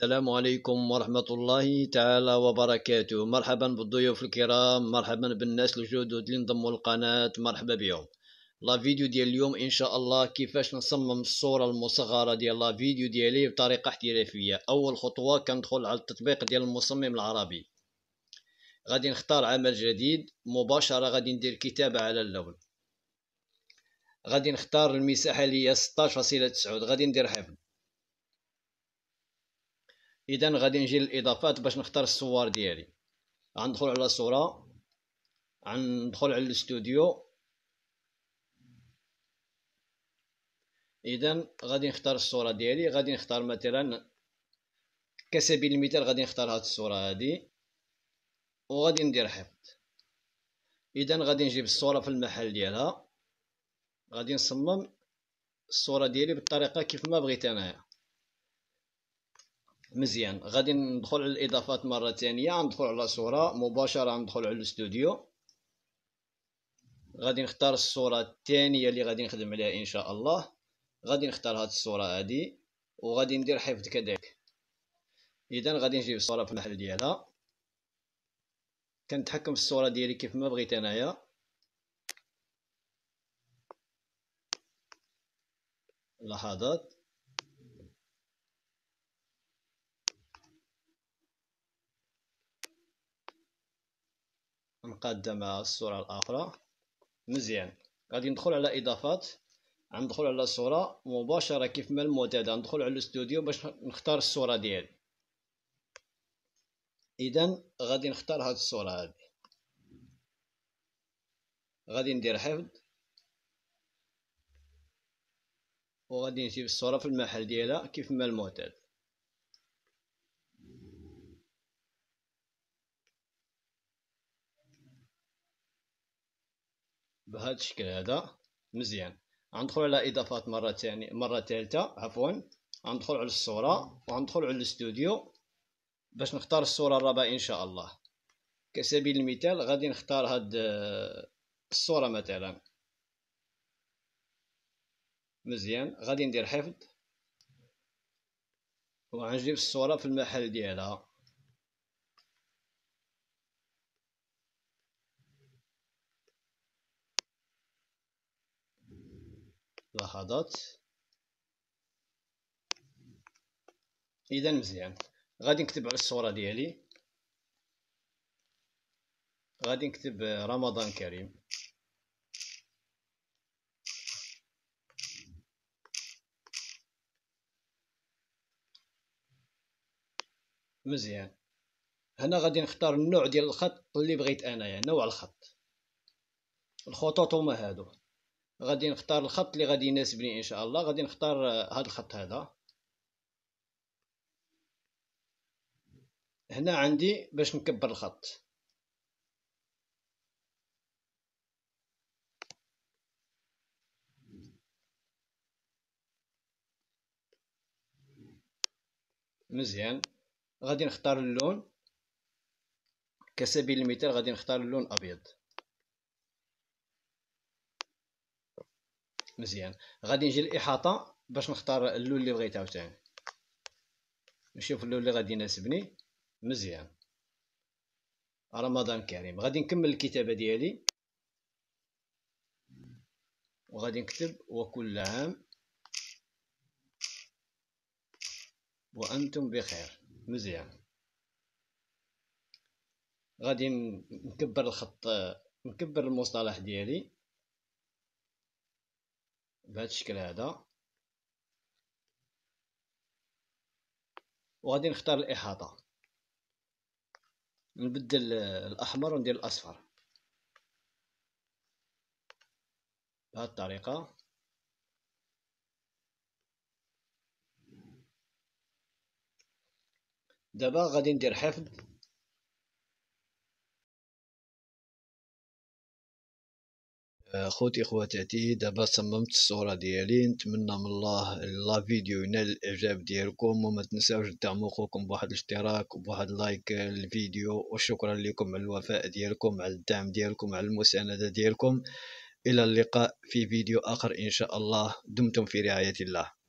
السلام عليكم ورحمة الله تعالى وبركاته مرحبا بالضيوف الكرام مرحبا بالناس الجدد اللي انضموا القناة مرحبا بهم لا فيديو ديال اليوم ان شاء الله كيفاش نصمم الصورة المصغرة ديال لا فيديو ديالي بطريقة احترافية اول خطوة كندخل على التطبيق ديال المصمم العربي غادي نختار عمل جديد مباشرة غادي ندير كتابة على اللون غادي نختار المساحة اللي هي 16.9 غادي ندير حفظ اذا غادي نجي للاضافات باش نختار الصور ديالي غندخل على صوره غندخل على الاستوديو اذا غادي نختار الصوره ديالي غادي نختار مثلا كسبيل المثال غادي نختار هاد الصوره هادي وغادي ندير حفظ اذا غادي نجيب الصوره في المحل ديالها غادي نصمم الصوره ديالي بالطريقه كيف ما بغيت انايا مزيان غادي ندخل على الاضافات مره ثانيه ندخل على صوره مباشره ندخل على الاستوديو غادي نختار الصوره الثانيه اللي غادي نخدم عليها ان شاء الله غادي نختار هاد الصوره هادي وغادي ندير حفظ كذلك اذا غادي نجيب الصوره في المحل ديالها كنتحكم في الصوره ديالي كيف ما بغيت انايا لحظات مقاده مع الصوره الاخرى مزيان غادي ندخل على اضافات غندخل على الصوره مباشره كيف ما المعتاد ندخل على الاستوديو باش نختار الصوره ديالي اذا غادي نختار هاد الصوره هذه غادي ندير حفظ وغادي نجيب الصوره في المحل ديالها كيف ما المعتاد بهذا الشكل هذا مزيان غندخل على اضافات مره ثاني مره ثالثه عفوا غندخل على الصوره وغندخل على الاستوديو باش نختار الصوره الرابعه ان شاء الله كسبيل المثال غادي نختار هاد آه، الصوره مثلا مزيان غادي ندير حفظ وغنجيب الصوره في المحل ديالها لحظات اذا مزيان غادي نكتب على الصوره ديالي غادي نكتب رمضان كريم مزيان هنا غادي نختار النوع ديال الخط اللي بغيت انايا يعني نوع الخط الخطوط هما هادو غادي نختار الخط اللي غادي يناسبني ان شاء الله غادي نختار هذا آه، الخط هذا هنا عندي باش نكبر الخط مزيان غادي نختار اللون كسبيل المثال غادي نختار اللون ابيض مزيان غادي نجي للاحاطه باش نختار اللون اللي بغيت عاوتاني نشوف اللون اللي غادي يناسبني مزيان رمضان كريم غادي نكمل الكتابه ديالي وغادي نكتب وكل عام وانتم بخير مزيان غادي نكبر الخط نكبر المصطلح ديالي بهذا الشكل هذا وغادي نختار الاحاطه نبدل الاحمر وندير الاصفر بهذه الطريقه دابا غادي ندير حفظ خوتي خواتاتي دابا صممت الصوره ديالي نتمنى من الله لا فيديو ينال الاعجاب ديالكم وما تنساوش تدعموا خوكم بواحد الاشتراك وبواحد لايك للفيديو وشكرا لكم على الوفاء ديالكم على الدعم ديالكم على المسانده ديالكم الى اللقاء في فيديو اخر ان شاء الله دمتم في رعايه الله